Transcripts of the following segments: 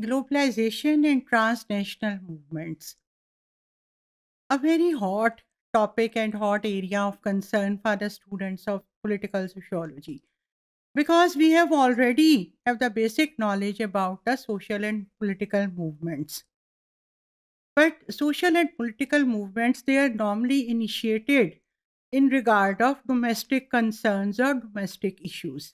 globalization and transnational movements. A very hot topic and hot area of concern for the students of political sociology because we have already have the basic knowledge about the social and political movements but social and political movements they are normally initiated in regard of domestic concerns or domestic issues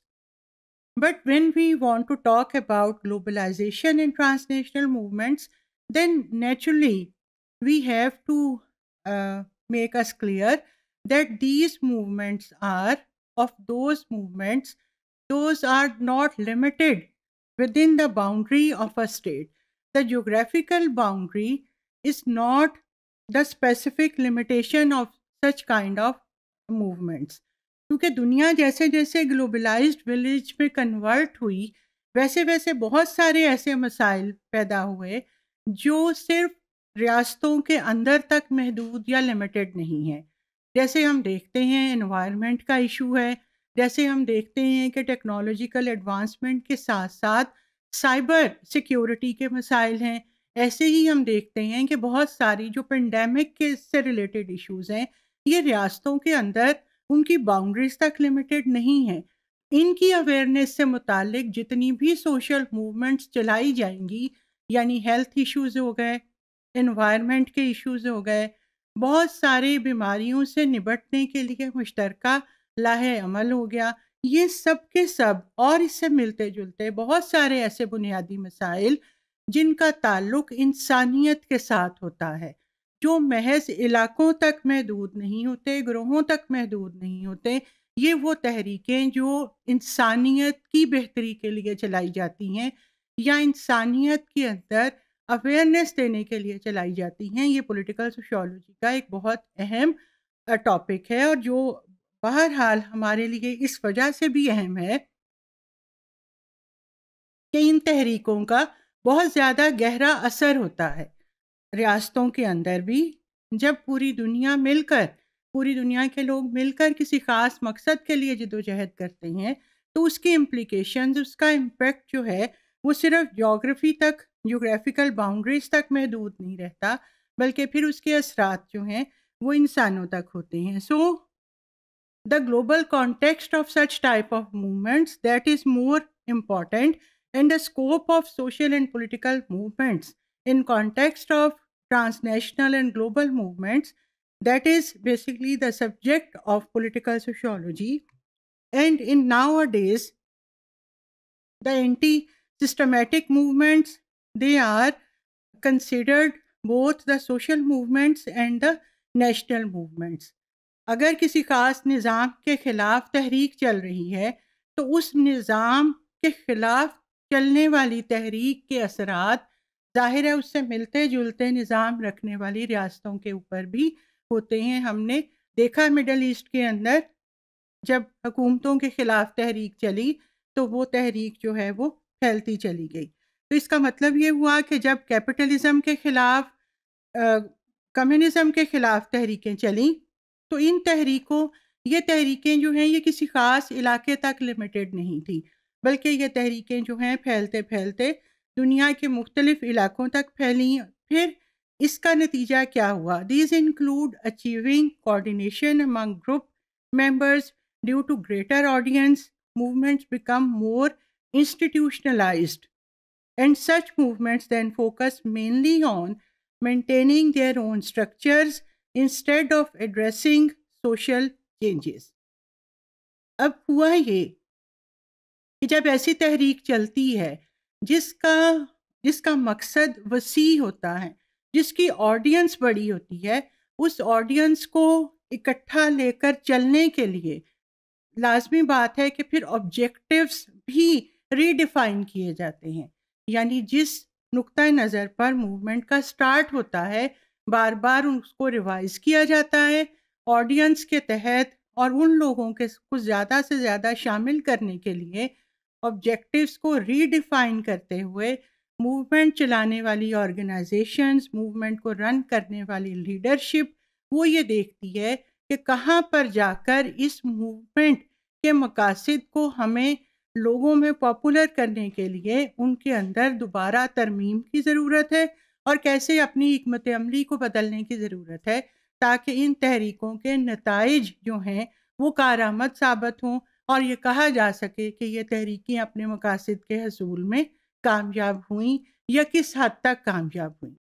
but when we want to talk about globalization in transnational movements, then naturally we have to uh, make us clear that these movements are of those movements, those are not limited within the boundary of a state. The geographical boundary is not the specific limitation of such kind of movements. क्योंकि दुनिया जैसे जैसे globalised village में convert हुई वैसे वैसे बहुत सारे ऐसे मसाइल पैदा हुए जो सिर्फ रियासतों के अंदर तक महदूद या लिमिटेड नहीं है जैसे हम देखते हैं इन्वायरमेंट का इशू है जैसे हम देखते हैं कि टेक्नोलॉजिकल एडवांसमेंट के साथ साथ साइबर सिक्योरिटी के मसाइल हैं ऐसे ही हम देखते हैं कि बहुत सारी जो पेंडेमिक के से रिलेटेड इश्यूज हैं ये रियासतों के अंदर उनकी बाउंड्रीज तक लिमिटेड नहीं है इनकी अवेयरनेस से मुतालिक जितनी भी सोशल मूवमेंट्स चलाई जाएंगी यानी हेल्थ इश्यूज हो गए इन्वायरमेंट के इश्यूज हो गए बहुत सारे बीमारियों से निपटने के लिए मुश्तरक लाहे अमल हो गया ये सब के सब और इससे मिलते जुलते बहुत सारे ऐसे बुनियादी मसाइल जिनका ताल्लुक इंसानियत के साथ होता है जो महज इलाकों तक महदूद नहीं होते ग्रोहों तक महदूद नहीं होते ये वो तहरीकें जो इंसानियत की बेहतरी के लिए चलाई जाती हैं या इंसानियत के अंदर अवेयरनेस देने के लिए चलाई जाती हैं ये पॉलिटिकल सोशोलॉजी का एक बहुत अहम टॉपिक है और जो बहरहाल हमारे लिए इस वजह से भी अहम है कि इन तहरीकों का बहुत ज़्यादा गहरा असर होता है रियासतों के अंदर भी जब पूरी दुनिया मिलकर पूरी दुनिया के लोग मिलकर किसी ख़ास मकसद के लिए जदोजहद करते हैं तो उसके इम्प्लिकेशन उसका इम्पेक्ट जो है वो सिर्फ जोग्राफी तक जोग्राफिकल बाउंड्रीज तक महदूद नहीं रहता बल्कि फिर उसके असरात जो हैं वो इंसानों तक होते हैं so the global context of such type of movements that is more important and the scope of social and political movements in context of transnational and global movements that is basically the subject of political sociology and in nowadays the anti systematic movements they are considered both the social movements and the national movements agar kisi khas nizam ke khilaf tehreek chal rahi hai to us nizam ke khilaf chalne wali tehreek ke asraat जाहिर है उससे मिलते जुलते निज़ाम रखने वाली रियासतों के ऊपर भी होते हैं हमने देखा मिडल ईस्ट के अंदर जब हुकूमतों के ख़िलाफ़ तहरीक चली तो वो तहरीक जो है वो फैलती चली गई तो इसका मतलब ये हुआ कि जब कैपिटलिज़म के ख़िलाफ़ कम्युनिज़म के ख़िलाफ़ तहरीकें चलें तो इन तहरीकों ये तहरीकें जो हैं ये किसी ख़ास इलाके तक लिमिटेड नहीं थी बल्कि ये तहरीकें जो हैं फैलते फैलते दुनिया के मुख्तलिफ इलाकों तक फैली फिर इसका नतीजा क्या हुआ this include achieving coordination among group members due to greater audience movements become more institutionalized and such movements then focus mainly on maintaining their own structures instead of addressing social changes अब हुआ ये कि जब ऐसी तहरीक चलती है जिसका जिसका मकसद वसी होता है जिसकी ऑडियंस बड़ी होती है उस ऑडियंस को इकट्ठा लेकर चलने के लिए लाजमी बात है कि फिर ऑब्जेक्टिव्स भी रीडिफाइन किए जाते हैं यानी जिस नुक़ नज़र पर मूवमेंट का स्टार्ट होता है बार बार उसको रिवाइज किया जाता है ऑडियंस के तहत और उन लोगों के को ज़्यादा से ज़्यादा शामिल करने के लिए ऑब्जेक्टिव्स को रीडिफाइन करते हुए मूवमेंट चलाने वाली ऑर्गेनाइजेशंस मूवमेंट को रन करने वाली लीडरशिप वो ये देखती है कि कहाँ पर जाकर इस मूवमेंट के मकासद को हमें लोगों में पॉपुलर करने के लिए उनके अंदर दोबारा तरमीम की ज़रूरत है और कैसे अपनी हमत अमली को बदलने की ज़रूरत है ताकि इन तहरीकों के नतज जो हैं वो कार आमद साबित हों और ये कहा जा सके कि ये तहरीकें अपने मकासद के हसूल में कामयाब हुई या किस हद तक कामयाब हुई